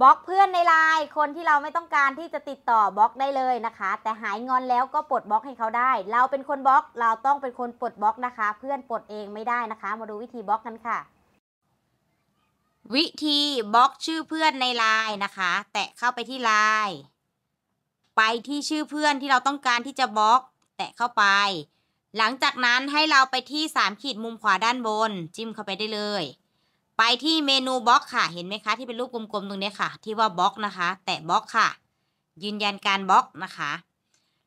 บล็อกเพื่อนในไลน์คนที่เราไม่ต้องการที่จะติดต่อบล็อก ได้เลยนะคะ แต่หายงอนแล้วก็ ปลดบล็อกให้เขาได้ เราเป็นคนบล็อก เราต้องเป็นคนปลดบล็อกนะคะ เพื่อนปลดเองไม่ได้นะคะ มาดูวิธีบล็อกกันค่ะ วิธีบล็อกชื่อเพื่อนในไลน์นะคะ แตะเข้าไปที่ไลน์ไปที่ชื่อเพื่อนที่เราต้องการที่จะบล็อก แตะเข้าไป หลังจากนั้นให้เราไปที่สามขีดมุมขวาด้านบนจิ้มเข้าไปได้เลยไปที่เมนูบล็อกค่ะเห็นไหมคะที่เป็นรูปกลมๆตรงนี้ค่ะ ที่ว่าบล็อกนะคะแตะบล็อกค่ะ ยืนยันการบล็อกนะคะ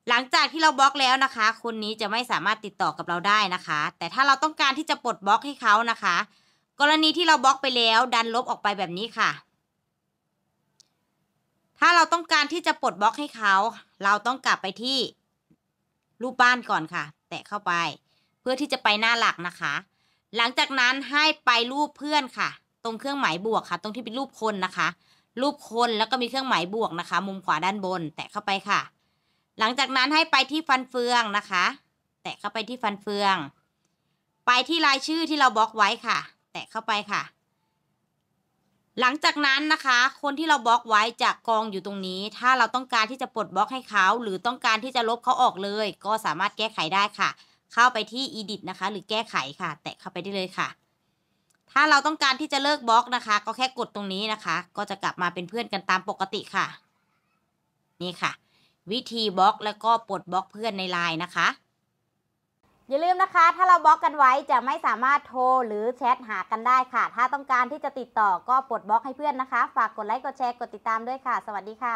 หลังจากที่เราบล็อกแล้วนะคะ คนนี้จะไม่สามารถติดต่อกับเราได้นะคะ แต่ถ้าเราต้องการที่จะปลดบล็อกให้เขานะคะ กรณีที่เราบล็อกไปแล้ว ดันลบออกไปแบบนี้ค่ะ ถ้าเราต้องการที่จะปลดบล็อกให้เขาเราต้องกลับไปที่รูปบ้านก่อนค่ะ แตะเข้าไป เพื่อที่จะไปหน้าหลักนะคะหลังจากนั้นให้ไปรูปเพื่อนค่ะ ตรงเครื่องหมายบวกค่ะ ตรงที่เป็นรูปคนนะคะ รูปคนแล้วก็มีเครื่องหมายบวกนะคะ มุมขวาด้านบน แตะเข้าไปค่ะ หลังจากนั้นให้ไปที่ฟันเฟืองนะคะ แตะเข้าไปที่ฟันเฟือง ไปที่รายชื่อที่เราบล็อกไว้ค่ะ แตะเข้าไปค่ะ หลังจากนั้นนะคะ คนที่เราบล็อกไว้จะกองอยู่ตรงนี้ ถ้าเราต้องการที่จะปลดบล็อกให้เขา หรือต้องการที่จะลบเขาออกเลย ก็สามารถแก้ไขได้ค่ะเข้าไปที่ edit นะคะ หรือแก้ไขค่ะแตะเข้าไปได้เลยค่ะ ถ้าเราต้องการที่จะเลิกบล็อกนะคะ ก็แค่กดตรงนี้นะคะ ก็จะกลับมาเป็นเพื่อนกันตามปกติค่ะ นี่ค่ะ วิธีบล็อกแล้วก็ปลดบล็อกเพื่อนในไลน์นะคะ อย่าลืมนะคะถ้าเราบล็อกกันไว้จะไม่สามารถโทรหรือแชทหากันได้ค่ะ ถ้าต้องการที่จะติดต่อก็ปลดบล็อก ให้เพื่อนนะคะ ฝากกดไลค์กดแชร์กดติดตามด้วยค่ะ สวัสดีค่ะ